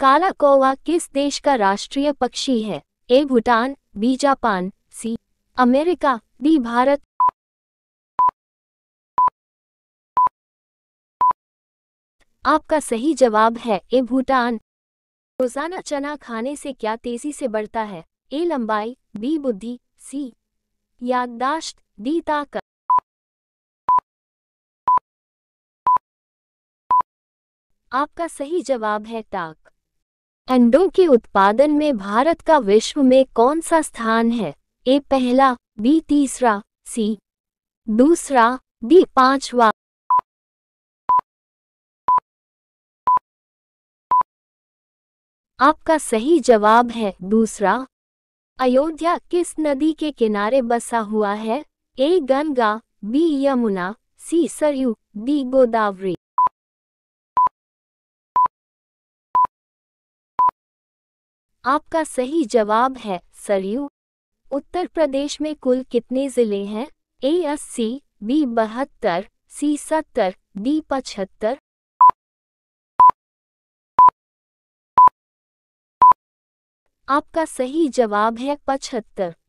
काला कोवा किस देश का राष्ट्रीय पक्षी है A Bhutan B Japan C America D Bharat आपका सही जवाब है ए भूटान रोजाना चना खाने से क्या तेजी से बढ़ता है ए लंबाई बी बुद्धि सी याददाश्त डी ताकत आपका सही जवाब है ताक अंडों के उत्पादन में भारत का विश्व में कौन सा स्थान है ए पहला बी तीसरा सी दूसरा डी पांचवा आपका सही जवाब है दूसरा अयोध्या किस नदी के किनारे बसा हुआ है A Ganga B Yamuna C Saryu D Godavari आपका सही जवाब है सरयू उत्तर प्रदेश में कुल कितने जिले हैं ए अस्सी बी बहत्तर सी सत्तर डी पचहत्तर आपका सही जवाब है पचहत्तर